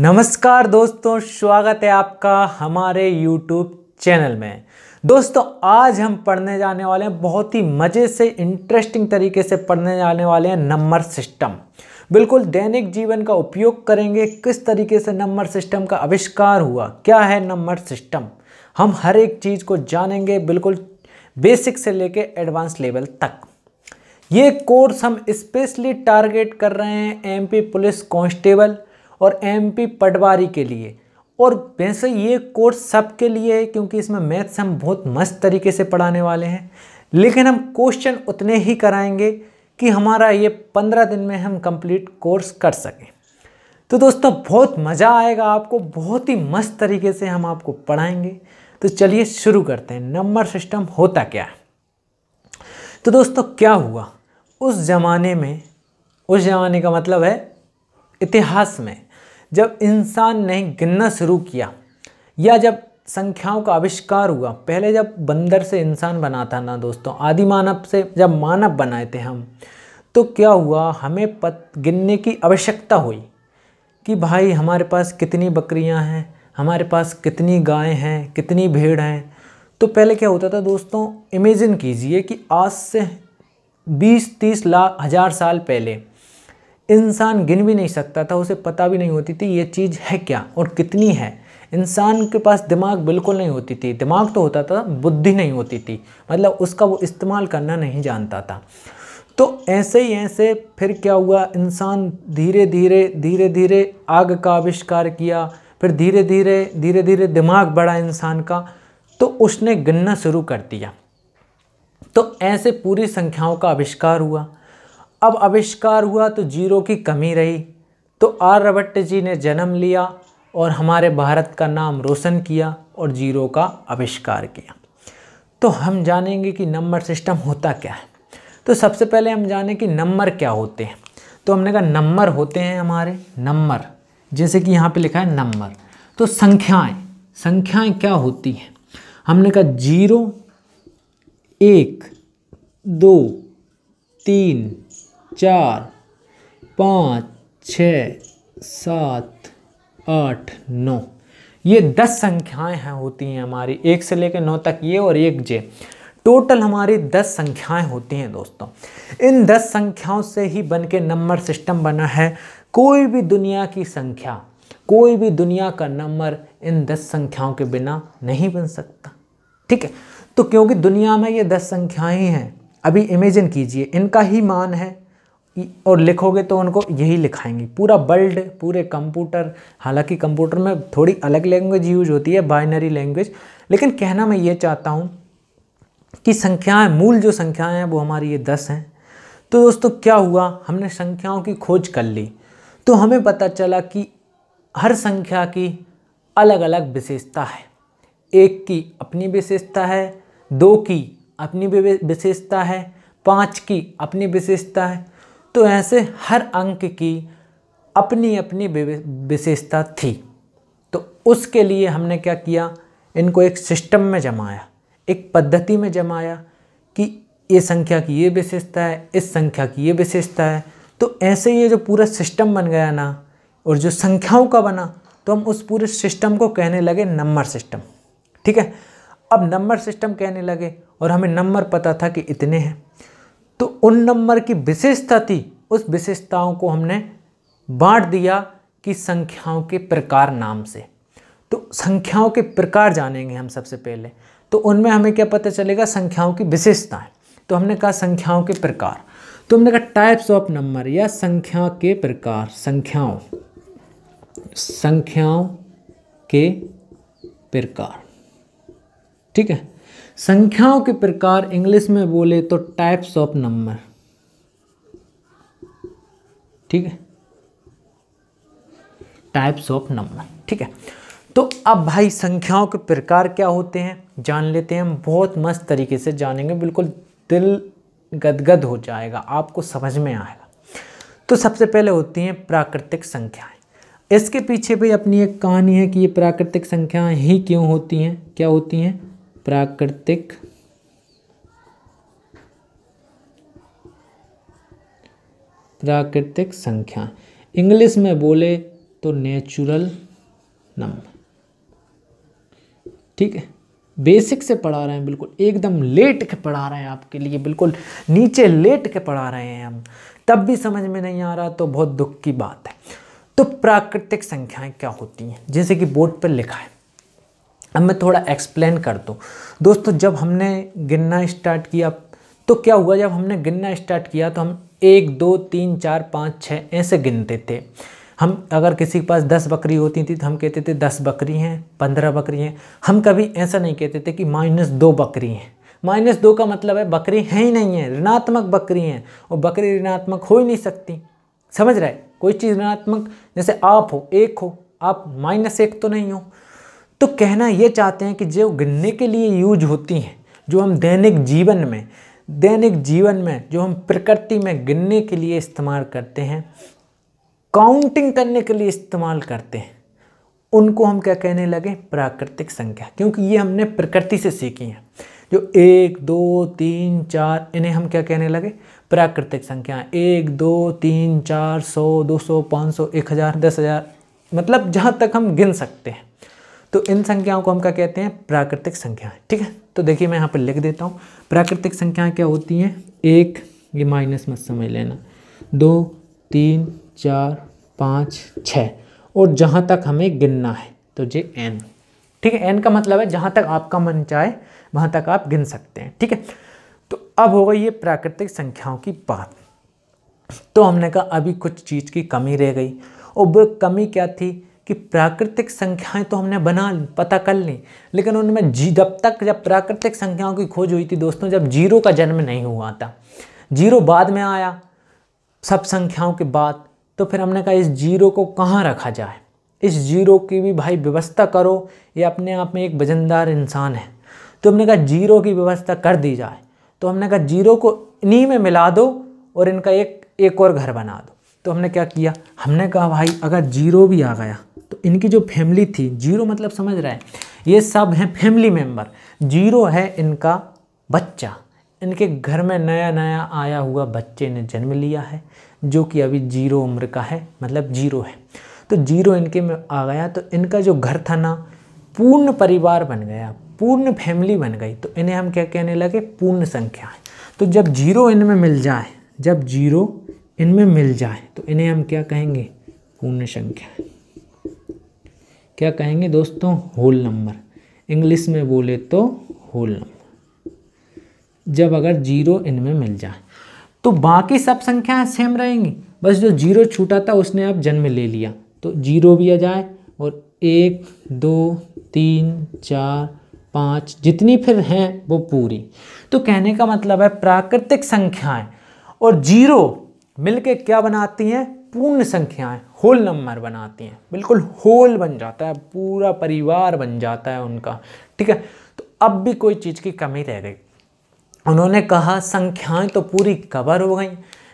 नमस्कार दोस्तों स्वागत है आपका हमारे YouTube चैनल में दोस्तों आज हम पढ़ने जाने वाले हैं बहुत ही मज़े से इंटरेस्टिंग तरीके से पढ़ने जाने वाले हैं नंबर सिस्टम बिल्कुल दैनिक जीवन का उपयोग करेंगे किस तरीके से नंबर सिस्टम का आविष्कार हुआ क्या है नंबर सिस्टम हम हर एक चीज़ को जानेंगे बिल्कुल बेसिक से लेके एडवांस लेवल तक ये कोर्स हम स्पेशली टारगेट कर रहे हैं एमपी पुलिस कांस्टेबल और एमपी पटवारी के लिए और वैसे ये कोर्स सबके लिए है क्योंकि इसमें मैथ्स हम बहुत मस्त तरीके से पढ़ाने वाले हैं लेकिन हम क्वेश्चन उतने ही कराएंगे कि हमारा ये पंद्रह दिन में हम कंप्लीट कोर्स कर सकें तो दोस्तों बहुत मज़ा आएगा आपको बहुत ही मस्त तरीके से हम आपको पढ़ाएंगे तो चलिए शुरू करते हैं नंबर सिस्टम होता क्या है तो दोस्तों क्या हुआ उस ज़माने में उस ज़माने का मतलब है इतिहास में जब इंसान ने गिनना शुरू किया या जब संख्याओं का आविष्कार हुआ पहले जब बंदर से इंसान बना था ना दोस्तों आदि मानव से जब मानव बनाए थे हम तो क्या हुआ हमें पत गिनने की आवश्यकता हुई कि भाई हमारे पास कितनी बकरियां हैं हमारे पास कितनी गायें हैं कितनी भेड़ हैं तो पहले क्या होता था दोस्तों इमेजिन कीजिए कि आज से 20-30 लाख हज़ार साल पहले इंसान गिन भी नहीं सकता था उसे पता भी नहीं होती थी ये चीज़ है क्या और कितनी है इंसान के पास दिमाग बिल्कुल नहीं होती थी दिमाग तो होता था बुद्धि नहीं होती थी मतलब उसका वो इस्तेमाल करना नहीं जानता था तो ऐसे ही ऐसे फिर क्या हुआ इंसान धीरे धीरे धीरे धीरे आग का आविष्कार किया फिर धीरे धीरे धीरे धीरे दिमाग बढ़ा इंसान का तो उसने गिनना शुरू कर दिया तो ऐसे पूरी संख्याओं का आविष्कार हुआ अब आविष्कार हुआ तो जीरो की कमी रही तो आर्यभट्ट जी ने जन्म लिया और हमारे भारत का नाम रोशन किया और जीरो का आविष्कार किया तो हम जानेंगे कि नंबर सिस्टम होता क्या है तो सबसे पहले हम जाने कि नंबर क्या होते हैं तो हमने कहा नंबर होते हैं हमारे नंबर जैसे कि यहाँ पे लिखा है नंबर तो संख्याएं संख्याएं क्या होती हैं हमने कहा जीरो एक दो तीन चार पाँच छ सात आठ नौ ये दस संख्याएं हैं होती हैं हमारी एक से लेकर नौ तक ये और एक जे टोटल हमारी दस संख्याएं होती हैं दोस्तों इन दस संख्याओं से ही बन के नंबर सिस्टम बना है कोई भी दुनिया की संख्या कोई भी दुनिया का नंबर इन दस संख्याओं के बिना नहीं बन सकता ठीक है तो क्योंकि दुनिया में ये दस संख्याएं हैं अभी इमेजिन कीजिए इनका ही मान है और लिखोगे तो उनको यही लिखाएंगे पूरा वर्ल्ड पूरे कंप्यूटर हालांकि कंप्यूटर में थोड़ी अलग लैंग्वेज यूज होती है बाइनरी लैंग्वेज लेकिन कहना मैं ये चाहता हूँ कि संख्याएं मूल जो संख्याएं हैं वो हमारी ये दस हैं तो दोस्तों क्या हुआ हमने संख्याओं की खोज कर ली तो हमें पता चला कि हर संख्या की अलग अलग विशेषता है एक की अपनी विशेषता है दो की अपनी विशेषता है पाँच की अपनी विशेषता है तो ऐसे हर अंक की अपनी अपनी विशेषता थी तो उसके लिए हमने क्या किया इनको एक सिस्टम में जमाया एक पद्धति में जमाया कि ये संख्या की ये विशेषता है इस संख्या की ये विशेषता है तो ऐसे ये जो पूरा सिस्टम बन गया ना और जो संख्याओं का बना तो हम उस पूरे सिस्टम को कहने लगे नंबर सिस्टम ठीक है अब नंबर सिस्टम कहने लगे और हमें नंबर पता था कि इतने हैं तो उन नंबर की विशेषता थी उस विशेषताओं को हमने बांट दिया कि संख्याओं के प्रकार नाम से तो संख्याओं के प्रकार जानेंगे हम सबसे पहले तो उनमें हमें क्या पता चलेगा संख्याओं की विशेषताएं तो हमने कहा संख्याओं के प्रकार तो हमने कहा टाइप्स ऑफ नंबर या संख्या के प्रकार संख्याओं संख्याओं के प्रकार ठीक है संख्याओं के प्रकार इंग्लिश में बोले तो टाइप्स ऑफ नंबर ठीक है टाइप्स ऑफ नंबर ठीक है तो अब भाई संख्याओं के प्रकार क्या होते हैं जान लेते हैं हम बहुत मस्त तरीके से जानेंगे बिल्कुल दिल गदगद हो जाएगा आपको समझ में आएगा तो सबसे पहले होती हैं प्राकृतिक संख्याएं इसके पीछे भी अपनी एक कहानी है कि ये प्राकृतिक संख्याएं ही क्यों होती हैं क्या होती हैं प्राकृतिक प्राकृतिक संख्या इंग्लिश में बोले तो नेचुरल नंबर ठीक है बेसिक से पढ़ा रहे हैं बिल्कुल एकदम लेट के पढ़ा रहे हैं आपके लिए बिल्कुल नीचे लेट के पढ़ा रहे हैं हम तब भी समझ में नहीं आ रहा तो बहुत दुख की बात है तो प्राकृतिक संख्याएं क्या होती हैं जैसे कि बोर्ड पर लिखा है अब मैं थोड़ा एक्सप्लेन कर दूँ दोस्तों जब हमने गिनना स्टार्ट किया तो क्या हुआ जब हमने गिनना स्टार्ट किया तो हम एक दो तीन चार पाँच छः ऐसे गिनते थे हम अगर किसी के पास दस बकरी होती थी तो हम कहते थे दस बकरी हैं पंद्रह बकरी हैं हम कभी ऐसा नहीं कहते थे कि माइनस दो बकरी हैं माइनस दो का मतलब है बकरी है ही नहीं है ऋणात्मक बकरी हैं और बकरी ऋणात्मक हो ही नहीं सकती समझ रहा है कोई चीज़ ऋणात्मक जैसे आप हो एक हो आप माइनस एक तो नहीं हो तो कहना ये चाहते हैं कि जो गन्ने के लिए यूज होती हैं जो हम दैनिक जीवन में दैनिक जीवन में जो हम प्रकृति में गन्ने के लिए इस्तेमाल करते हैं काउंटिंग करने के लिए इस्तेमाल करते हैं उनको हम क्या कहने लगे प्राकृतिक संख्या क्योंकि ये हमने प्रकृति से सीखी हैं जो एक दो तीन चार इन्हें हम क्या कहने लगे प्राकृतिक संख्या एक दो तीन चार सौ दो सौ पाँच सौ एक हज़ार दस हज़ार मतलब जहाँ तक हम गिन सकते हैं तो इन संख्याओं को हम क्या कहते हैं प्राकृतिक संख्या ठीक है तो देखिए मैं यहाँ पर लिख देता हूँ प्राकृतिक संख्याएँ क्या होती हैं एक ये माइनस मत समझ लेना दो तीन चार पाँच छः और जहाँ तक हमें गिनना है तो जे एन ठीक है एन का मतलब है जहाँ तक आपका मन चाहे वहाँ तक आप गिन सकते हैं ठीक है तो अब हो गई ये प्राकृतिक संख्याओं की बात तो हमने कहा अभी कुछ चीज़ की कमी रह गई और वो कमी क्या थी कि प्राकृतिक संख्याएं तो हमने बना ली पता कर ली लेकिन उनमें जी जब तक जब प्राकृतिक संख्याओं की खोज हुई थी दोस्तों जब जीरो का जन्म नहीं हुआ था जीरो बाद में आया सब संख्याओं के बाद तो फिर हमने कहा इस जीरो को कहाँ रखा जाए इस जीरो की भी भाई व्यवस्था करो ये अपने आप में एक वजनदार इंसान है तो हमने कहा जीरो की व्यवस्था कर दी जाए तो हमने कहा जीरो को इन्हीं में मिला दो और इनका एक एक और घर बना दो तो हमने क्या किया हमने कहा भाई अगर जीरो भी आ गया इनकी जो फैमिली थी जीरो मतलब समझ रहा है ये सब हैं फैमिली मेम्बर जीरो है इनका बच्चा इनके घर में नया नया आया हुआ बच्चे ने जन्म लिया है जो कि अभी जीरो उम्र का है मतलब जीरो है तो जीरो इनके में आ गया तो इनका जो घर था ना पूर्ण परिवार बन गया पूर्ण फैमिली बन गई तो इन्हें हम क्या कहने लगे पूर्ण संख्या है तो जब जीरो इनमें मिल जाए जब जीरो इनमें मिल जाए तो इन्हें हम क्या कहेंगे पूर्ण संख्या क्या कहेंगे दोस्तों होल नंबर इंग्लिश में बोले तो होल नंबर जब अगर जीरो इनमें मिल जाए तो बाकी सब संख्याएं सेम रहेंगी बस जो जीरो छूटा था उसने अब जन्म ले लिया तो जीरो भी आ जाए और एक दो तीन चार पाँच जितनी फिर हैं वो पूरी तो कहने का मतलब है प्राकृतिक संख्याएं और जीरो मिलके क्या बनाती हैं पूर्ण संख्याएं होल नंबर बनाती हैं बिल्कुल होल बन जाता है पूरा परिवार बन जाता है उनका ठीक है तो अब भी कोई चीज़ की कमी रह गई उन्होंने कहा संख्याएं तो पूरी कवर हो गई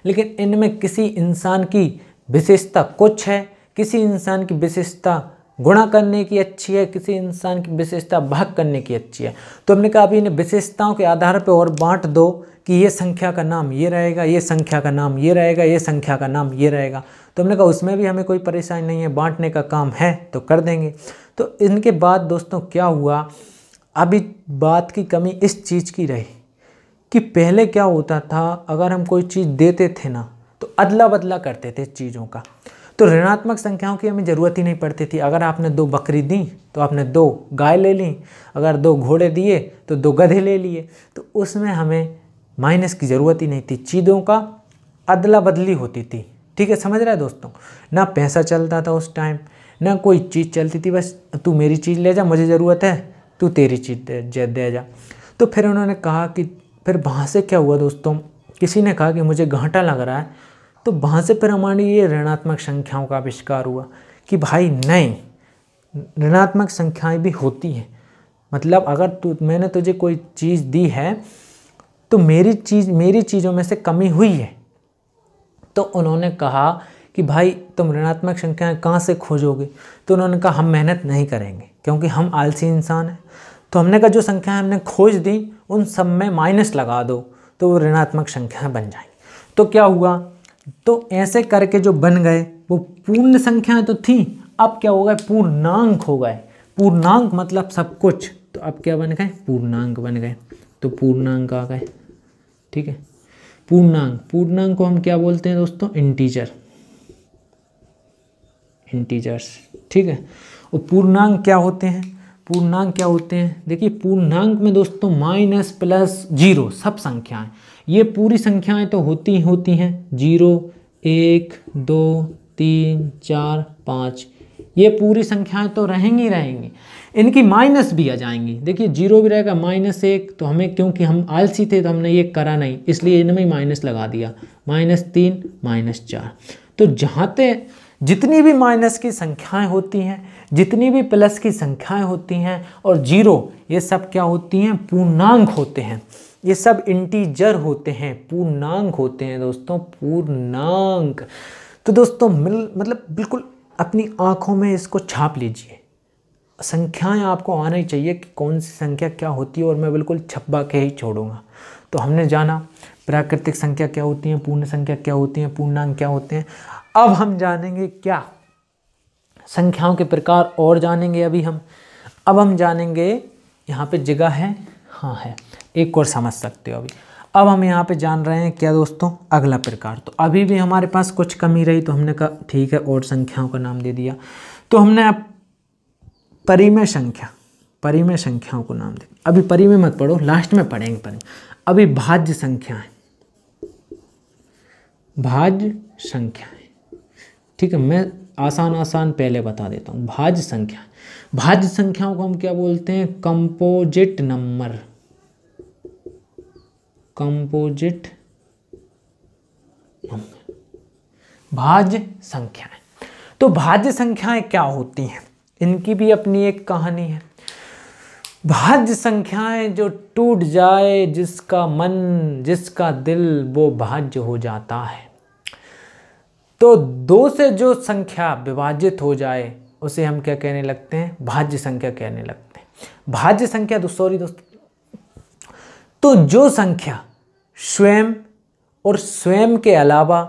लेकिन इनमें किसी इंसान की विशेषता कुछ है किसी इंसान की विशेषता गुणा करने की अच्छी है किसी इंसान की विशेषता भाग करने की अच्छी है तो हमने कहा अभी इन्हें विशेषताओं के आधार पर और बांट दो कि ये संख्या का नाम ये रहेगा ये संख्या का नाम ये रहेगा ये संख्या का नाम ये रहेगा तो हमने कहा उसमें भी हमें कोई परेशानी नहीं है बांटने का काम है तो कर देंगे तो इनके बाद दोस्तों क्या हुआ अभी बात की कमी इस चीज़ की रही कि पहले क्या होता था अगर हम कोई चीज़ देते थे ना तो अदला बदला करते थे चीज़ों का तो ऋणात्मक संख्याओं की हमें ज़रूरत ही नहीं पड़ती थी अगर आपने दो बकरी दी तो आपने दो गाय ले ली अगर दो घोड़े दिए तो दो गधे ले लिए तो उसमें हमें माइनस की ज़रूरत ही नहीं थी चीज़ों का अदला बदली होती थी ठीक है समझ रहा है दोस्तों ना पैसा चलता था उस टाइम ना कोई चीज़ चलती थी बस तू मेरी चीज़ ले जा मुझे ज़रूरत है तू तेरी चीज़ दे, दे जा तो फिर उन्होंने कहा कि फिर वहाँ से क्या हुआ दोस्तों किसी ने कहा कि मुझे घाटा लग रहा है तो वहाँ से फिर हमारी ये ऋणात्मक संख्याओं का आविष्कार हुआ कि भाई नहीं ऋणात्मक संख्याएं भी होती हैं मतलब अगर तू मैंने तुझे कोई चीज़ दी है तो मेरी चीज़ मेरी चीज़ों में से कमी हुई है तो उन्होंने कहा कि भाई तुम ऋणात्मक संख्याएं कहाँ से खोजोगे तो उन्होंने कहा हम मेहनत नहीं करेंगे क्योंकि हम आलसी इंसान हैं तो हमने कहा जो संख्याएं हमने खोज दी उन सब में माइनस लगा दो तो वो ऋणात्मक संख्याएं बन जाएंगी तो क्या हुआ तो ऐसे करके जो बन गए वो पूर्ण संख्याएं तो थी अब क्या हो गए पूर्णांक हो गए पूर्णांक मतलब सब कुछ तो अब क्या बन गए पूर्णांक बन गए तो पूर्णांक आ गए ठीक है पूर्णांक पूर्णांक को हम क्या बोलते हैं दोस्तों इंटीजर इंटीजर्स ठीक है और पूर्णांक क्या होते हैं पूर्णांक क्या होते हैं देखिए पूर्णांक में दोस्तों माइनस प्लस जीरो सब संख्याएं ये पूरी संख्याएं तो होती होती हैं जीरो एक दो तीन चार पाँच ये पूरी संख्याएं तो रहेंगी रहेंगी इनकी माइनस भी आ जाएंगी देखिए जीरो भी रहेगा माइनस एक तो हमें क्योंकि हम आलसी थे तो हमने ये करा नहीं इसलिए इनमें माइनस लगा दिया माइनस तीन माइनस चार तो जहाँ तक जितनी भी माइनस की संख्याएं होती हैं जितनी भी प्लस की संख्याएं होती हैं और जीरो ये सब क्या होती हैं पूर्णांक होते हैं ये सब इंटीजर होते हैं पूर्णांक होते हैं दोस्तों पूर्णांक तो दोस्तों मिल मतलब बिल्कुल अपनी आँखों में इसको छाप लीजिए संख्याएं आपको आना ही चाहिए कि कौन सी संख्या क्या होती है और मैं बिल्कुल छप्पा के ही छोड़ूंगा तो हमने जाना प्राकृतिक संख्या क्या होती है पूर्ण संख्या क्या होती है पूर्णांक क्या होते हैं अब हम जानेंगे क्या संख्याओं के प्रकार और जानेंगे अभी हम अब हम जानेंगे यहाँ पे जगह है हाँ है एक और समझ सकते हो अभी अब हम यहाँ पे जान रहे हैं क्या दोस्तों अगला प्रकार तो अभी भी हमारे पास कुछ कमी रही तो हमने कहा ठीक है और संख्याओं का नाम दे दिया तो हमने अब परिमेय संख्या परिमेय संख्याओं को नाम दे अभी परिमेय मत पढ़ो लास्ट में पढ़ेंगे परिमेय अभी भाज्य संख्याएं भाज्य संख्याएं ठीक है मैं आसान आसान पहले बता देता हूँ भाज्य संख्या भाज्य संख्याओं को हम क्या बोलते हैं कंपोजिट नंबर कंपोजिट भाज्य संख्याएं तो भाज्य संख्याएं क्या होती हैं इनकी भी अपनी एक कहानी है भाज्य संख्याएं जो टूट जाए जिसका मन जिसका दिल वो भाज्य हो जाता है तो दो से जो संख्या विभाजित हो जाए उसे हम क्या कहने लगते हैं भाज्य संख्या कहने लगते हैं भाज्य संख्या सॉरी तो, दोस्तों तो जो संख्या स्वयं और स्वयं के अलावा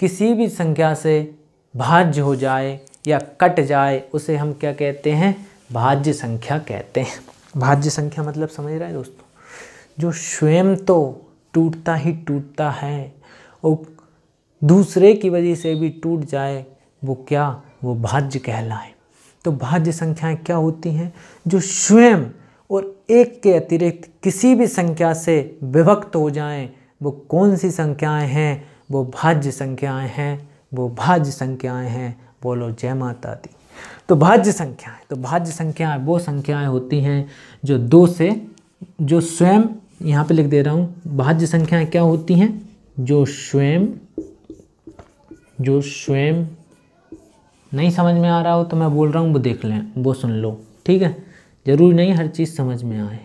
किसी भी संख्या से भाज्य हो जाए या कट जाए उसे हम क्या कहते हैं भाज्य संख्या कहते हैं भाज्य संख्या मतलब समझ रहे हैं दोस्तों जो स्वयं तो टूटता ही टूटता है और दूसरे की वजह से भी टूट जाए वो क्या वो भाज्य कहलाए तो भाज्य संख्याएं क्या होती हैं जो स्वयं और एक के अतिरिक्त किसी भी संख्या से विभक्त हो जाएं वो कौन सी संख्याएं हैं वो भाज्य संख्याएं हैं वो भाज्य संख्याएं हैं बोलो जय माता दी तो भाज्य संख्याएं तो भाज्य संख्याएं वो संख्याएं होती हैं जो दो से जो स्वयं यहाँ पे लिख दे रहा हूँ भाज्य संख्याएं क्या होती हैं जो स्वयं जो स्वयं नहीं समझ में आ रहा हो तो मैं बोल रहा हूँ वो देख लें वो सुन लो ठीक है जरूरी नहीं हर चीज़ समझ में आए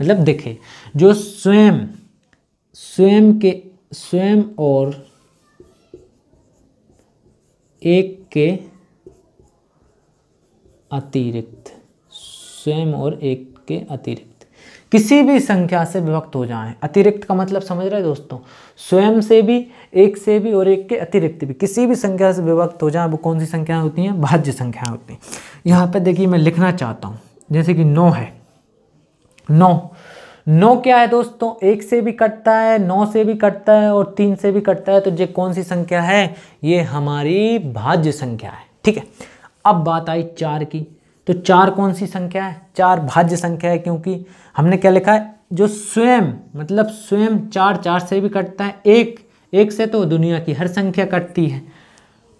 मतलब देखें जो स्वयं स्वयं के स्वयं और एक के अतिरिक्त स्वयं और एक के अतिरिक्त किसी भी संख्या से विभक्त हो जाएं अतिरिक्त का मतलब समझ रहे दोस्तों स्वयं से भी एक से भी और एक के अतिरिक्त भी किसी भी संख्या से विभक्त हो जाएं वो कौन सी संख्याएं होती हैं भाज्य संख्याएं होती हैं यहाँ पर देखिए मैं लिखना चाहता हूँ जैसे कि नौ है नौ नौ क्या है दोस्तों एक से भी कटता है नौ से भी कटता है और तीन से भी कटता है तो ये कौन सी संख्या है ये हमारी भाज्य संख्या है ठीक है अब बात आई चार की तो चार कौन सी संख्या है चार भाज्य संख्या है क्योंकि हमने क्या लिखा है जो स्वयं मतलब स्वयं चार चार से भी कटता है एक एक से तो दुनिया की हर संख्या कटती है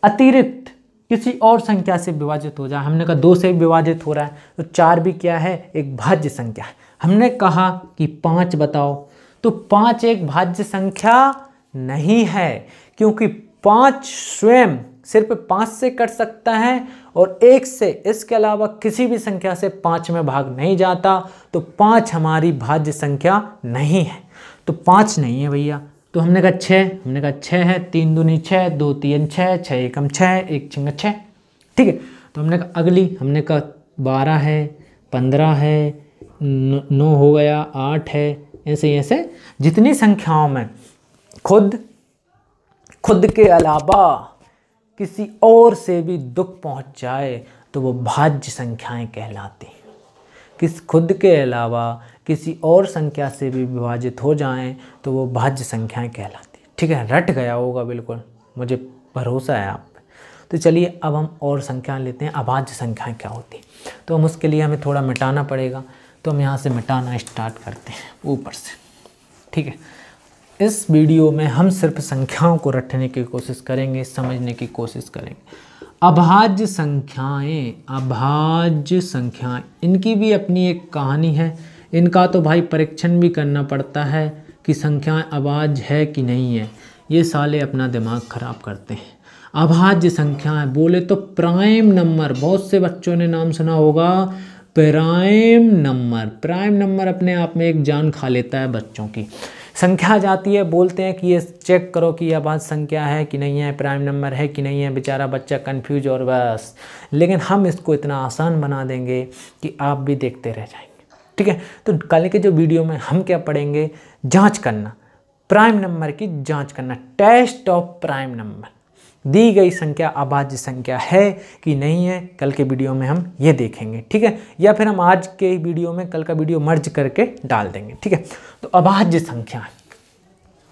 अतिरिक्त किसी और संख्या से विभाजित हो जाए हमने कहा दो से विभाजित हो रहा है तो चार भी क्या है एक भाज्य संख्या हमने कहा कि पाँच बताओ तो पाँच एक भाज्य संख्या नहीं है क्योंकि पाँच स्वयं सिर्फ पाँच से कट सकता है और एक से इसके अलावा किसी भी संख्या से पाँच में भाग नहीं जाता तो पाँच हमारी भाज्य संख्या नहीं है तो पाँच नहीं है भैया तो हमने कहा छः हमने कहा छः है तीन दूनी छः दो तीन छः छः एकम छः एक छिंग छः ठीक है तो हमने कहा अगली हमने कहा बारह है पंद्रह है नौ हो गया आठ है ऐसे ऐसे जितनी संख्याओं में खुद खुद के अलावा किसी और से भी दुख पहुंच जाए तो वो भाज्य संख्याएं कहलाती किस खुद के अलावा किसी और संख्या से भी विभाजित हो जाएं तो वो भाज्य संख्याएं कहलाती हैं ठीक है रट गया होगा बिल्कुल मुझे भरोसा है आप तो चलिए अब हम और संख्या लेते हैं अभाज्य संख्याएं क्या होती हैं तो हम उसके लिए हमें थोड़ा मिटाना पड़ेगा तो हम यहाँ से मिटाना स्टार्ट करते हैं ऊपर से ठीक है इस वीडियो में हम सिर्फ संख्याओं को रटने की कोशिश करेंगे समझने की कोशिश करेंगे अभाज्य संख्याएं अभाज्य संख्याएं इनकी भी अपनी एक कहानी है इनका तो भाई परीक्षण भी करना पड़ता है कि संख्याएं अभाज्य है कि नहीं है ये साले अपना दिमाग ख़राब करते हैं अभाज्य संख्याएं बोले तो प्राइम नंबर बहुत से बच्चों ने नाम सुना होगा प्राइम नंबर प्राइम नंबर अपने आप में एक जान खा लेता है बच्चों की संख्या जाती है बोलते हैं कि ये चेक करो कि यह बात संख्या है कि नहीं है प्राइम नंबर है कि नहीं है बेचारा बच्चा कन्फ्यूज और बस लेकिन हम इसको इतना आसान बना देंगे कि आप भी देखते रह जाएंगे ठीक है तो कल के जो वीडियो में हम क्या पढ़ेंगे जाँच करना प्राइम नंबर की जाँच करना टेस्ट ऑफ प्राइम नंबर दी गई संख्या अभाज्य संख्या है कि नहीं है कल के वीडियो में हम ये देखेंगे ठीक है या फिर हम आज के वीडियो में कल का वीडियो मर्ज करके डाल देंगे ठीक है तो अभाज्य संख्या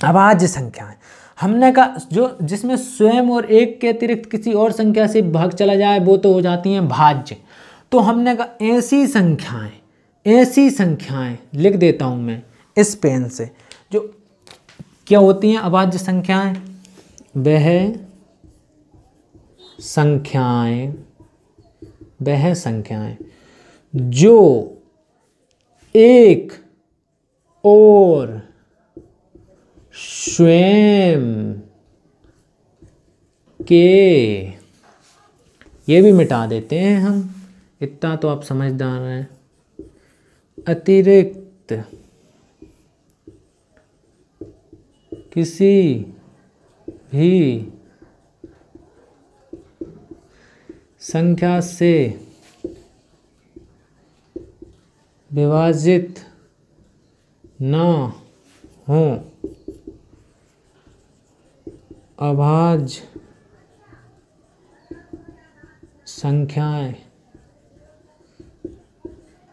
अभाज्य संख्या हमने कहा जो जिसमें स्वयं और एक के अतिरिक्त किसी और संख्या से भाग चला जाए वो तो हो जाती हैं भाज्य तो हमने कहा ऐसी संख्याएं ऐसी संख्याएं लिख देता हूँ मैं इस पेन से जो क्या होती हैं अभाज्य संख्याएं वह संख्याएं वह संख्याएं जो एक और स्वयं के ये भी मिटा देते हैं हम इतना तो आप समझदार हैं अतिरिक्त किसी भी संख्या से विभाजित न हो अभाज संख्याएं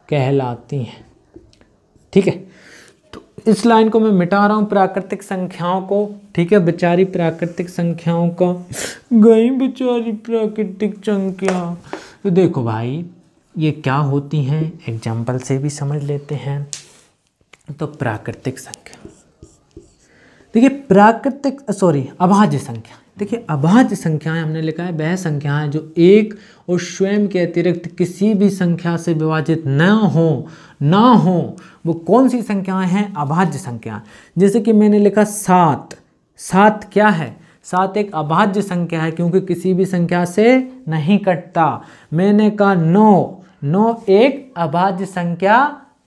कहलाती हैं ठीक है इस लाइन को मैं मिटा रहा हूँ प्राकृतिक संख्याओं को ठीक है बेचारी प्राकृतिक संख्याओं का गई बेचारी प्राकृतिक संख्या तो देखो भाई ये क्या होती हैं एग्जाम्पल से भी समझ लेते हैं तो प्राकृतिक संख्या देखिए प्राकृतिक सॉरी अभाज्य संख्या देखिए अभाज्य संख्याएं हमने लिखा है वह संख्याएं जो एक और स्वयं के अतिरिक्त किसी भी संख्या से विभाजित न हो ना हो वो कौन सी संख्याएं हैं अभाज्य संख्या जैसे कि मैंने लिखा सात सात क्या है सात एक अभाज्य संख्या है क्योंकि किसी भी संख्या से नहीं कटता मैंने कहा नौ नौ एक अभाज्य संख्या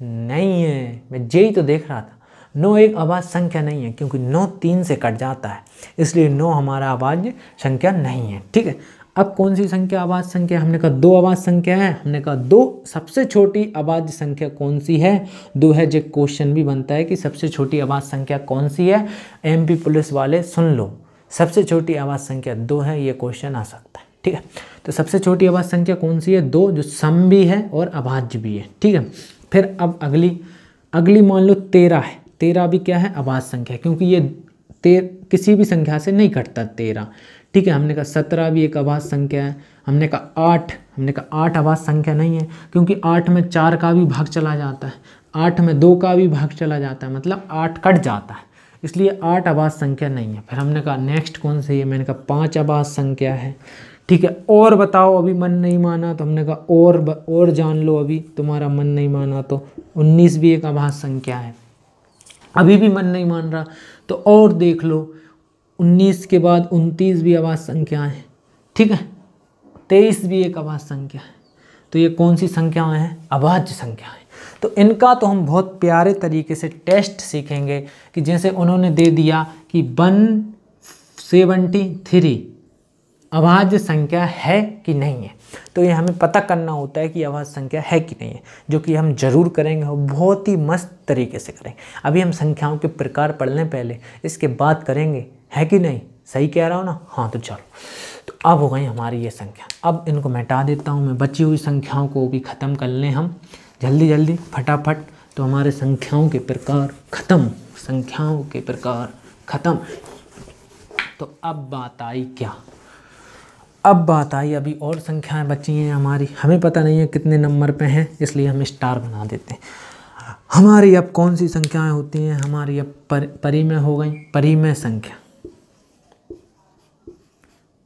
नहीं है मैं जे तो देख रहा था नौ एक आवाज़ संख्या नहीं है क्योंकि नौ तीन से कट जाता है इसलिए नौ हमारा आवाज़ संख्या नहीं है ठीक है अब कौन सी संख्या आवाज संख्या हमने कहा दो आवाज संख्या है हमने कहा दो सबसे छोटी आवाज संख्या कौन सी है दो है जो क्वेश्चन भी बनता है कि सबसे छोटी आवाज संख्या कौन सी है एम पुलिस वाले सुन लो सबसे छोटी आवाज संख्या दो है ये क्वेश्चन आ सकता है ठीक है तो सबसे छोटी आवाज संख्या कौन सी है दो जो सम भी है और अभाज्य भी है ठीक है फिर अब अगली अगली मान लो तेरह है तेरह भी क्या है आवाज संख्या क्योंकि ये तेर किसी भी संख्या से नहीं कटता तेरह ठीक है हमने कहा सत्रह भी एक आवाज संख्या है हमने कहा आठ हमने कहा आठ आवाज संख्या नहीं है क्योंकि आठ में चार का भी भाग चला जाता है आठ में दो का भी भाग चला जाता है मतलब आठ कट जाता है इसलिए आठ आवाज संख्या नहीं है फिर हमने कहा नेक्स्ट कौन सी है मैंने कहा पाँच आवाज संख्या है ठीक है और बताओ अभी मन नहीं माना तो हमने कहा और और जान लो अभी तुम्हारा मन नहीं माना तो उन्नीस भी एक आभास संख्या है अभी भी मन नहीं मान रहा तो और देख लो 19 के बाद 29 भी आवाज़ संख्याएं हैं ठीक है 23 भी एक आवाज़ संख्या है तो ये कौन सी संख्याएं हैं अभाज्य संख्याएं तो इनका तो हम बहुत प्यारे तरीके से टेस्ट सीखेंगे कि जैसे उन्होंने दे दिया कि वन सेवेंटी थ्री अभाज्य संख्या है कि नहीं है तो ये हमें पता करना होता है कि आवाज संख्या है कि नहीं है जो कि हम जरूर करेंगे और बहुत ही मस्त तरीके से करेंगे अभी हम संख्याओं के प्रकार पढ़ लें पहले इसके बाद करेंगे है कि नहीं सही कह रहा हूँ ना हाँ तो चलो तो अब हो गई हमारी ये संख्या अब इनको मिटा देता हूँ मैं बची हुई संख्याओं को भी ख़त्म कर लें हम जल्दी जल्दी फटाफट तो हमारे संख्याओं के प्रकार ख़त्म संख्याओं के प्रकार ख़त्म तो अब बात आई क्या अब बात आई अभी और संख्याएं बची हैं हमारी हमें पता नहीं है कितने नंबर पे हैं इसलिए हम स्टार बना देते हैं हमारी अब कौन सी संख्याएं होती हैं हमारी अब पर, परिमेय हो गई परिमय संख्या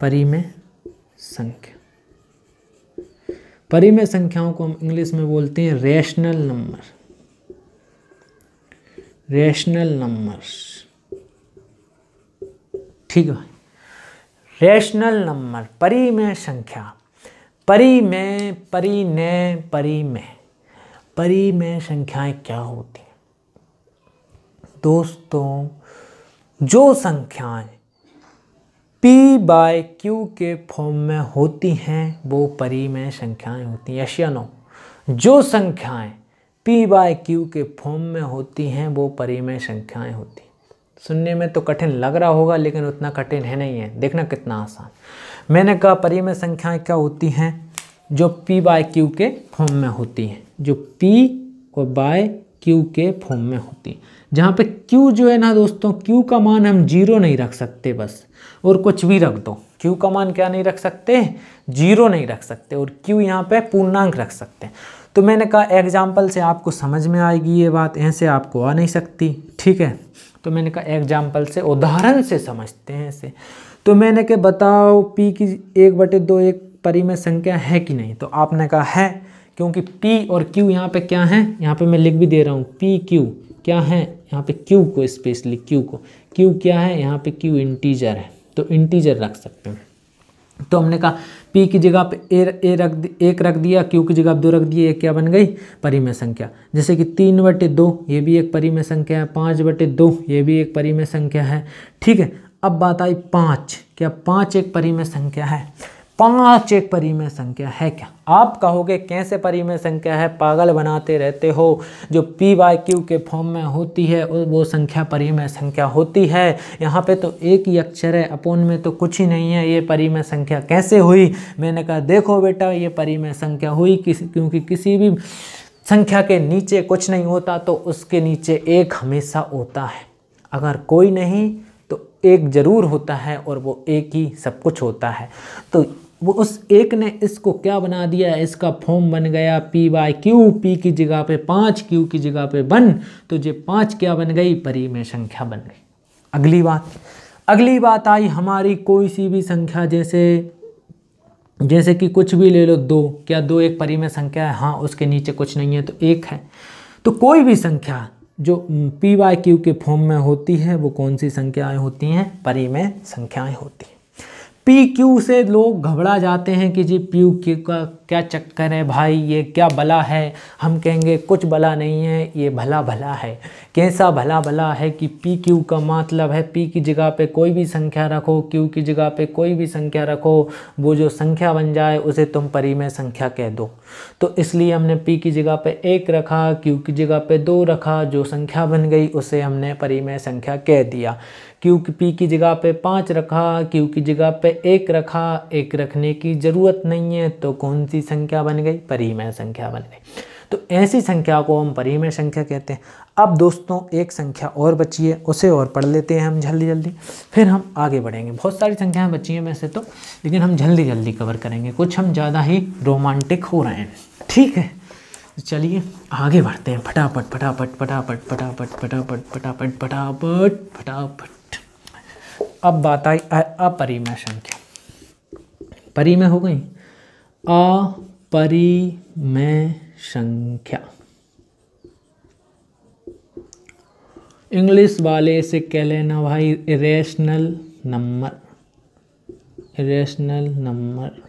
परिमय संख्या परिमय संख्याओं को हम इंग्लिश में बोलते हैं रेशनल नंबर रेशनल नंबर्स ठीक है रेशनल नंबर परी में संख्या परी में परी ने परी में परी में संख्याएं क्या होती हैं दोस्तों जो संख्याएं पी बाय क्यू के फॉर्म में होती हैं वो परी में संख्याएं होती हैं यशियनो जो संख्याएं पी बाय क्यू के फॉर्म में होती हैं वो परी में संख्याएं होती हैं सुनने में तो कठिन लग रहा होगा लेकिन उतना कठिन है नहीं है देखना कितना आसान मैंने कहा परिमेय संख्याएं क्या होती हैं जो पी बाय क्यू के फॉर्म में होती हैं जो पी और बाय क्यू के फॉर्म में होती हैं जहाँ पे क्यू जो है ना दोस्तों क्यू का मान हम जीरो नहीं रख सकते बस और कुछ भी रख दो क्यू का मान क्या नहीं रख सकते जीरो नहीं रख सकते और क्यू यहाँ पे पूर्णांक रख सकते हैं तो मैंने कहा एग्जाम्पल से आपको समझ में आएगी ये बात ऐसे आपको आ नहीं सकती ठीक है तो मैंने कहा एग्जाम्पल से उदाहरण से समझते हैं इसे तो मैंने कहा बताओ पी की एक बटे दो एक परी में संख्या है कि नहीं तो आपने कहा है क्योंकि पी और क्यू यहाँ पे क्या है यहाँ पे मैं लिख भी दे रहा हूँ पी क्यू क्या है यहाँ पे क्यू को स्पेशली क्यू को क्यू क्या है यहाँ पे क्यू इंटीजर है तो इंटीजर रख सकते हैं तो हमने कहा पी की जगह पे ए ए रख एक रख दिया क्यू की जगह दो रख दिए ये क्या बन गई परिमेय संख्या जैसे कि तीन बटे दो ये भी एक परिमेय संख्या है पाँच बटे दो ये भी एक परिमेय संख्या है ठीक है अब बात आई पाँच क्या पाँच एक परिमेय संख्या है पांच एक परिमेय संख्या है क्या आप कहोगे कैसे परिमेय संख्या है पागल बनाते रहते हो जो पी वाई क्यू के फॉर्म में होती है वो संख्या परिमेय संख्या होती है यहाँ पे तो एक ही अक्षर है अपोन में तो कुछ ही नहीं है ये परिमेय संख्या कैसे हुई मैंने कहा देखो बेटा ये परिमेय संख्या हुई किस, क्योंकि किसी भी संख्या के नीचे कुछ नहीं होता तो उसके नीचे एक हमेशा होता है अगर कोई नहीं तो एक ज़रूर होता है और वो एक ही सब कुछ होता है तो वो उस एक ने इसको क्या बना दिया इसका फॉर्म बन गया पी वाई क्यू पी की जगह पे पाँच क्यू की जगह पे वन तो ये पाँच क्या बन गई में संख्या बन गई अगली बात अगली बात आई हमारी कोई सी भी संख्या जैसे जैसे कि कुछ भी ले लो दो क्या दो एक में संख्या है हाँ उसके नीचे कुछ नहीं है तो एक है तो कोई भी संख्या जो पी वाई क्यू के फॉर्म में होती है वो कौन सी संख्याएं होती हैं में संख्याएं होती हैं पी क्यू से लोग घबरा जाते हैं कि जी पी क्यू का क्या चक्कर है भाई ये क्या भला है हम कहेंगे कुछ भला नहीं है ये भला भला है कैसा भला भला है कि पी क्यू का मतलब है पी की जगह पे कोई भी संख्या रखो क्यू की जगह पे कोई भी संख्या रखो वो जो संख्या बन जाए उसे तुम परिमेय संख्या कह दो तो इसलिए हमने पी की जगह पे एक रखा क्यू की जगह पे दो रखा जो संख्या बन गई उसे हमने परिमेय संख्या कह दिया क्यू की पी की जगह पे पाँच रखा क्यू की जगह पे एक रखा एक रखने की ज़रूरत नहीं है तो कौन सी संख्या बन गई परिमेय संख्या बन गई तो ऐसी संख्या को हम परिमेय संख्या कहते हैं अब दोस्तों एक संख्या और बची है उसे और पढ़ लेते हैं हम जल्दी जल्दी फिर हम आगे बढ़ेंगे बहुत सारी संख्याएं बची हैं वैसे तो लेकिन हम जल्दी जल्दी कवर करेंगे कुछ हम ज़्यादा ही रोमांटिक हो रहे हैं ठीक है चलिए आगे बढ़ते हैं फटाफट फटाफट फटाफट फटाफट फटाफट फटाफट फटाफट फटाफट अब बात आई अपरिमय संख्या परिमय हो गई अपरिमय संख्या इंग्लिश वाले से कह लेना भाई रेशनल नंबर रेशनल नंबर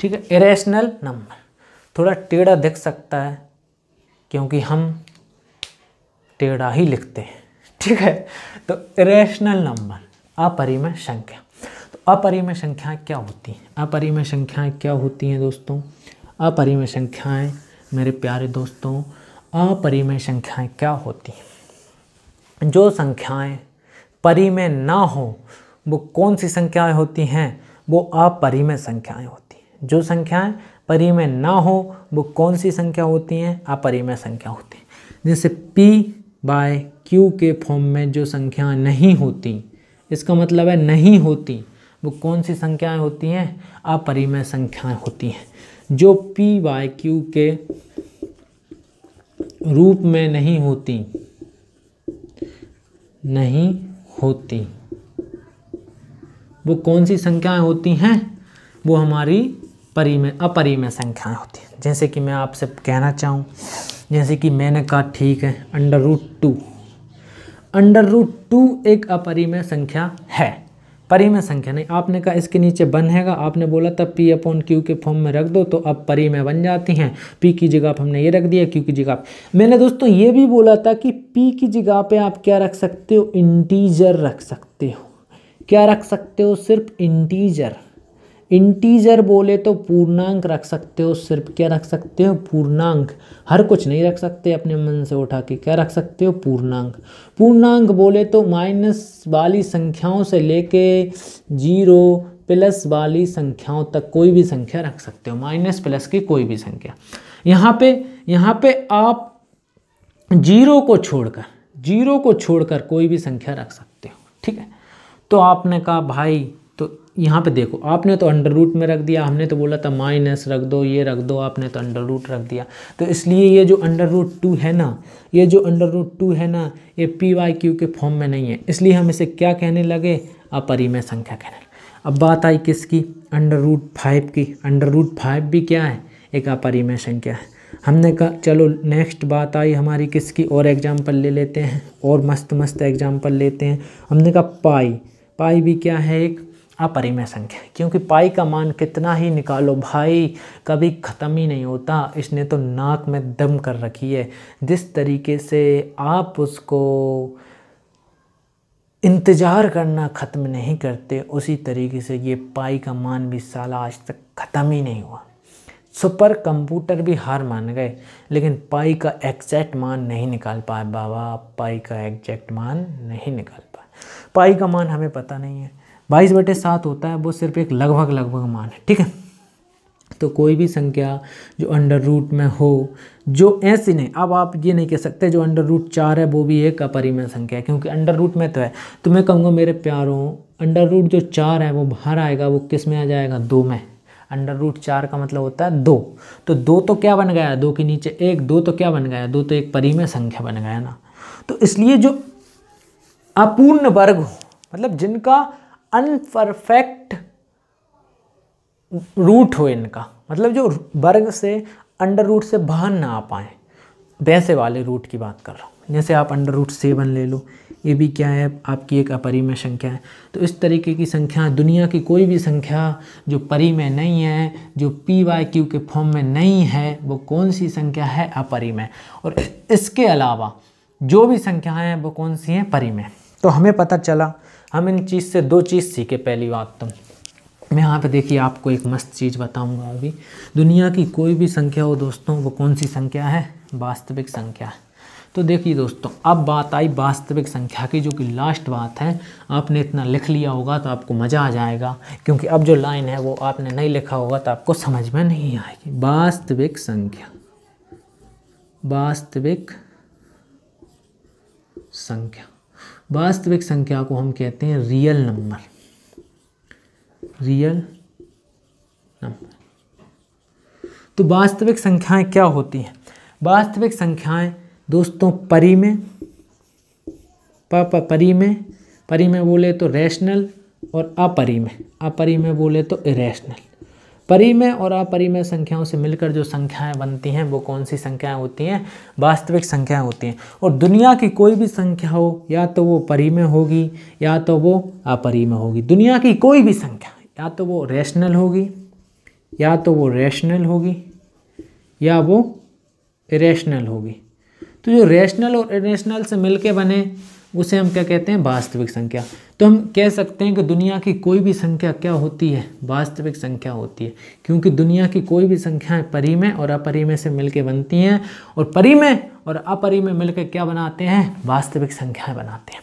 ठीक है इरेशनल नंबर थोड़ा टेढ़ा दिख सकता है क्योंकि हम टेढ़ा ही लिखते हैं ठीक है तो इरेशनल नंबर अपरिमय संख्या तो अपरिमय संख्याएं क्या होती हैं अपरिमय संख्याएं क्या होती हैं दोस्तों अपरिमय संख्याएं मेरे प्यारे दोस्तों अपरिमेय संख्याएं क्या होती हैं जो संख्याएं परिमेय ना हो वो कौन सी संख्याएं होती हैं वो अपरिमेय संख्याएं होती हैं जो संख्याएं परिमेय ना हो वो कौन सी संख्या होती हैं अपरिमेय संख्या होती हैं जैसे p बाय क्यू के फॉर्म में जो संख्या नहीं होती इसका मतलब है नहीं होती वो कौन सी संख्याएं होती हैं अपरिमेय संख्याएं होती हैं जो पी बाय क्यू के रूप में नहीं होती नहीं होती वो कौन सी संख्याएं होती हैं वो हमारी परिमेय अपरिमेय संख्याएं होती हैं जैसे कि मैं आपसे कहना चाहूँ जैसे कि मैंने कहा ठीक है under root two under root two एक अपरिमेय संख्या है परिमेय संख्या नहीं आपने कहा इसके नीचे बन हैगा आपने बोला था पी अपॉन क्यू के फॉर्म में रख दो तो अब परिमेय बन जाती हैं पी की जगह हमने ये रख दिया क्यू की जगह मैंने दोस्तों ये भी बोला था कि पी की जगह पे आप क्या रख सकते हो इंटीजर रख सकते हो क्या रख सकते हो सिर्फ इंटीजर इंटीजर बोले तो पूर्णांक रख सकते हो सिर्फ क्या रख सकते हो पूर्णांक हर कुछ नहीं रख सकते अपने मन से उठा के क्या रख सकते हो पूर्णांक पूर्णांक बोले तो माइनस वाली संख्याओं से लेके जीरो प्लस वाली संख्याओं तक कोई भी संख्या रख सकते हो माइनस प्लस की कोई भी संख्या यहाँ पे यहाँ पे आप जीरो को छोड़कर जीरो को छोड़कर कोई भी संख्या रख सकते हो ठीक है तो आपने कहा भाई यहाँ पे देखो आपने तो अंडर रूट में रख दिया हमने तो बोला था माइनस रख दो ये रख दो आपने तो अंडर रूट रख दिया तो इसलिए ये जो अंडर रूट टू है ना ये जो अंडर रूट टू है ना ये पी वाई क्यू के फॉर्म में नहीं है इसलिए हम इसे क्या कहने लगे अपरिमय संख्या कहने लगे अब बात आई किसकी अंडर रूट फाइव की अंडर रूट फाइव भी क्या है एक अपरिमय संख्या है हमने कहा चलो नेक्स्ट बात आई हमारी किसकी और एग्जाम्पल ले लेते हैं और मस्त मस्त एग्जाम्पल लेते हैं हमने कहा पाई पाई भी क्या है एक अपरिमेय संख्या क्योंकि पाई का मान कितना ही निकालो भाई कभी ख़त्म ही नहीं होता इसने तो नाक में दम कर रखी है जिस तरीके से आप उसको इंतज़ार करना ख़त्म नहीं करते उसी तरीके से ये पाई का मान भी साला आज तक ख़त्म ही नहीं हुआ सुपर कंप्यूटर भी हार मान गए लेकिन पाई का एग्जैक्ट मान नहीं निकाल पाए बाबा पाई का एग्जैक्ट मान नहीं निकाल पाए पाई का मान हमें पता नहीं है बाईस बटे सात होता है वो सिर्फ एक लगभग लगभग मान है ठीक है तो कोई भी संख्या जो अंडर रूट में हो जो ऐसी नहीं अब आप ये नहीं कह सकते जो अंडर रूट चार है वो भी एक अपरिमेय संख्या है क्योंकि अंडर रूट में तो है तो मैं कहूँगा मेरे प्यारों अंडर रूट जो चार है वो बाहर आएगा वो किस में आ जाएगा दो में अंडर रूट चार का मतलब होता है दो तो दो तो क्या बन गया दो के नीचे एक दो तो क्या बन गया दो तो एक परिमेय संख्या बन गया ना तो इसलिए जो अपूर्ण वर्ग मतलब जिनका अनपरफेक्ट रूट हो इनका मतलब जो वर्ग से अंडर रूट से बाहर ना आ पाए वैसे वाले रूट की बात कर रहा हूँ जैसे आप अंडर रूट सेवन ले लो ये भी क्या है आपकी एक अपरिमय संख्या है तो इस तरीके की संख्या दुनिया की कोई भी संख्या जो परिमय नहीं है जो पी वाई क्यू के फॉर्म में नहीं है वो कौन सी संख्या है अपरिमय और इसके अलावा जो भी संख्याएँ हैं वो कौन सी हैं परिमय तो हमें पता चला हम इन चीज़ से दो चीज़ सीखे पहली बात तो मैं यहाँ पे देखिए आपको एक मस्त चीज़ बताऊंगा अभी दुनिया की कोई भी संख्या हो दोस्तों वो कौन सी संख्या है वास्तविक संख्या है तो देखिए दोस्तों अब बात आई वास्तविक संख्या की जो कि लास्ट बात है आपने इतना लिख लिया होगा तो आपको मज़ा आ जाएगा क्योंकि अब जो लाइन है वो आपने नहीं लिखा होगा तो आपको समझ में नहीं आएगी वास्तविक संख्या वास्तविक संख्या वास्तविक संख्या को हम कहते हैं रियल नंबर रियल नंबर तो वास्तविक संख्याएं क्या होती हैं वास्तविक संख्याएं दोस्तों परी में प परी में परी में बोले तो रैशनल और अपरी में अपरी में बोले तो इरेशनल परिमेय और अपरिमेय संख्याओं से मिलकर जो संख्याएं बनती हैं वो कौन सी संख्याएं होती हैं वास्तविक संख्याएं होती हैं और दुनिया की कोई भी संख्या हो या तो वो परिमेय होगी या तो वो अपरिमेय होगी दुनिया की कोई भी संख्या या तो वो रेशनल होगी या तो वो रेशनल होगी या वो इरेशनल होगी तो जो रेशनल और इरेशनल से मिलके बने उसे हम क्या कहते हैं वास्तविक संख्या तो हम कह सकते हैं कि दुनिया की कोई भी संख्या क्या होती है वास्तविक संख्या होती है क्योंकि दुनिया की कोई भी संख्याएं परिमय और अपरिमय से मिलकर बनती हैं और परिमय और अपरिमय मिलकर क्या बनाते हैं वास्तविक संख्याएं बनाते हैं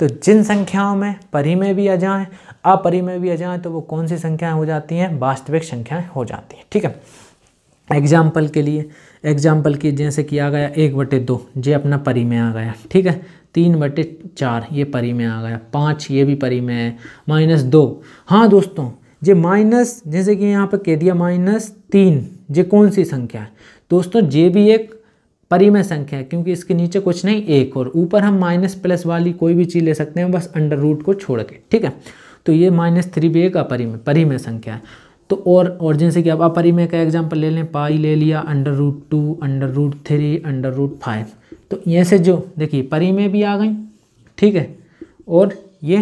तो जिन संख्याओं में परिमय भी आ जाएँ अपरिमय भी आ जाएँ तो वो कौन सी संख्याएँ हो जाती हैं वास्तविक संख्याएँ हो जाती हैं ठीक है एग्जाम्पल के लिए एग्जाम्पल की जैसे कि आ गया एक बटे दो ये अपना परिमय आ गया ठीक है तीन बटे चार ये परी में आ गया पाँच ये भी परी में है माइनस दो हाँ दोस्तों जे माइनस जैसे कि यहाँ पर कह दिया माइनस तीन जे कौन सी संख्या है दोस्तों जे भी एक परिमय संख्या है क्योंकि इसके नीचे कुछ नहीं एक और ऊपर हम माइनस प्लस वाली कोई भी चीज़ ले सकते हैं बस अंडर रूट को छोड़ के ठीक है तो ये माइनस थ्री भी एक अपरिमय परिमय संख्या है तो और और जैसे कि आप अपरिमय का एग्जाम्पल ले लें पाई ले लिया under root two under root three under root five तो ये से जो देखिए परी में भी आ गई ठीक है और ये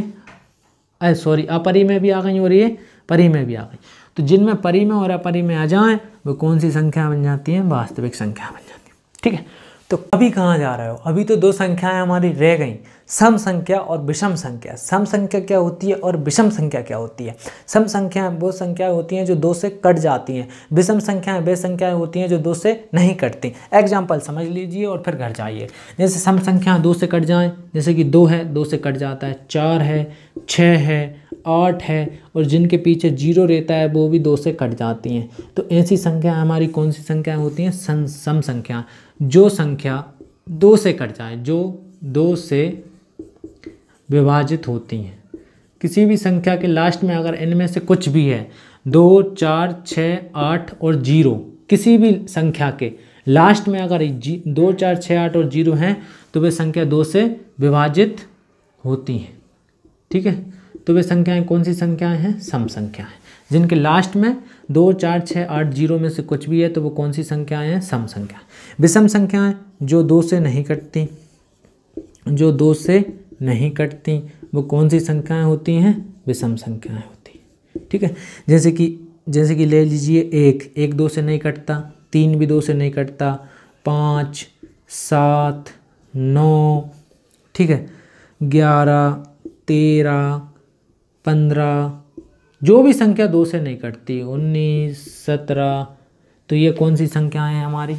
अरे सॉरी अपरी में भी आ गई और ये परी में भी आ गई तो जिनमें परी में और अपरी में आ जाएं वो कौन सी संख्या बन जाती है वास्तविक संख्या बन जाती है ठीक है तो अभी कहाँ जा रहे हो अभी तो दो संख्याएं हमारी रह गई सम संख्या और विषम संख्या सम संख्या क्या होती है और विषम संख्या क्या होती है सम संख्या वो संख्याएं होती हैं जो दो से कट जाती हैं विषम संख्या वे संख्याएं होती हैं जो दो से नहीं कटती एग्जाम्पल समझ लीजिए और फिर घर जाइए जैसे सम संख्या दो से कट जाए जैसे कि दो है दो से कट जाता है चार है छः है आठ है और जिनके पीछे जीरो रहता है वो भी दो से कट जाती हैं तो ऐसी संख्या हमारी कौन सी संख्या होती हैं सम संख्या जो संख्या दो से कट जाए जो दो से विभाजित होती हैं किसी भी संख्या के लास्ट में अगर इनमें से कुछ भी है दो चार छः आठ और जीरो किसी भी संख्या के लास्ट में अगर जी दो चार छः आठ और जीरो हैं तो वे संख्या दो से विभाजित होती हैं ठीक है तो वे संख्याएं कौन सी संख्याएं हैं सम संख्याएं जिनके लास्ट में दो चार छः आठ जीरो में से कुछ भी है तो वो कौन सी संख्याएं हैं सम संख्या विषम संख्याएं जो दो से नहीं कटती जो दो से नहीं कटती वो कौन सी संख्याएं होती हैं विषम संख्याएं होती हैं ठीक है जैसे कि जैसे कि ले लीजिए एक एक दो से नहीं कटता तीन भी दो से नहीं कटता पाँच सात नौ ठीक है ग्यारह तेरह पंद्रह जो भी संख्या दो से नहीं कटती उन्नीस सत्रह तो ये कौन सी संख्याएं हैं हमारी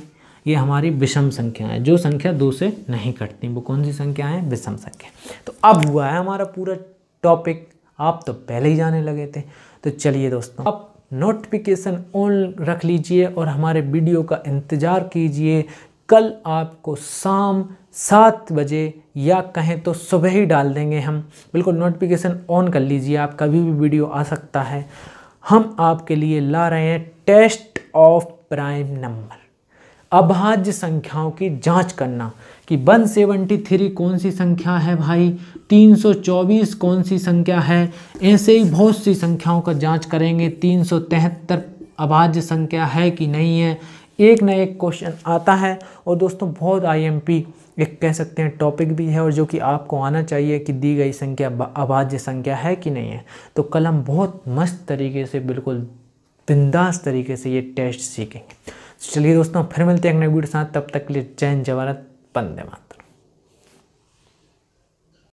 ये हमारी विषम संख्या है जो संख्या दो से नहीं कटती वो कौन सी संख्या है विषम संख्या तो अब हुआ है हमारा पूरा टॉपिक आप तो पहले ही जाने लगे थे तो चलिए दोस्तों आप नोटिफिकेशन ऑन रख लीजिए और हमारे वीडियो का इंतज़ार कीजिए कल आपको शाम सात बजे या कहें तो सुबह ही डाल देंगे हम बिल्कुल नोटिफिकेशन ऑन कर लीजिए आप कभी भी वीडियो आ सकता है हम आपके लिए ला रहे हैं टेस्ट ऑफ प्राइम नंबर अभाज्य संख्याओं की जांच करना कि 173 कौन सी संख्या है भाई 324 कौन सी संख्या है ऐसे ही बहुत सी संख्याओं का जांच करेंगे तीन अभाज्य संख्या है कि नहीं है एक ना एक क्वेश्चन आता है और दोस्तों बहुत आईएमपी एक कह सकते हैं टॉपिक भी है और जो कि आपको आना चाहिए कि दी गई संख्या अभाज्य संख्या है कि नहीं है तो कल हम बहुत मस्त तरीके से बिल्कुल बिंदास तरीके से ये टेस्ट सीखेंगे चलिए दोस्तों फिर मिलते हैं अगले वीडियो साथ तब तक के लिए जय जवानत बंदे मात